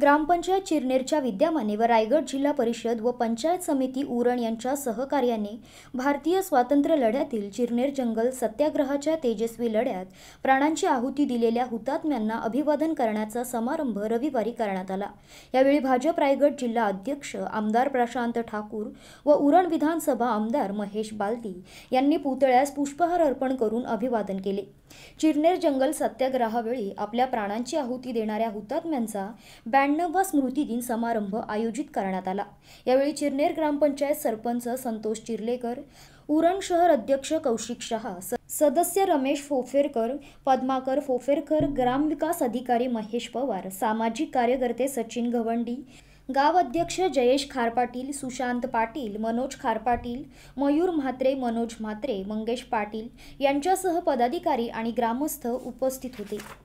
ग्रामपंचायत चिरनेरच्या विद्यमाने व रायगड जिल्हा परिषद व पंचायत समिती उरण यांच्या सहकार्याने भारतीय स्वातंत्र्य लढ्यातील चिरनेर जंगल सत्याग्रहाच्या तेजस्वी लढ्यात प्राणांची आहुती दिलेल्या हुतात्म्यांना अभिवादन करण्याचा समारंभ रविवारी करण्यात आला यावेळी भाजप रायगड जिल्हा अध्यक्ष आमदार प्रशांत ठाकूर व उरण विधानसभा आमदार महेश बालती यांनी पुतळ्यास पुष्पहार अर्पण करून अभिवादन केले चिरनेर जंगल सत्याग्रहावेळी आपल्या प्राणांची आहुती देणाऱ्या हुतात्म्यांचा बँड त्र्याण्णववा स्मृती दिन समारंभ आयोजित करण्यात आला यावेळी चिरनेर ग्रामपंचायत सरपंच संतोष चिरलेकर उरण शहर अध्यक्ष कौशिक शहा सदस्य रमेश फोफेरकर पद्माकर फोफेरकर ग्रामविकास अधिकारी महेश पवार सामाजिक कार्यकर्ते सचिन गवंडी गाव अध्यक्ष जयेश खारपाटील सुशांत पाटील मनोज खारपाटील मयूर म्हात्रे मनोज म्हात्रे मंगेश पाटील यांच्यासह पदाधिकारी आणि ग्रामस्थ उपस्थित होते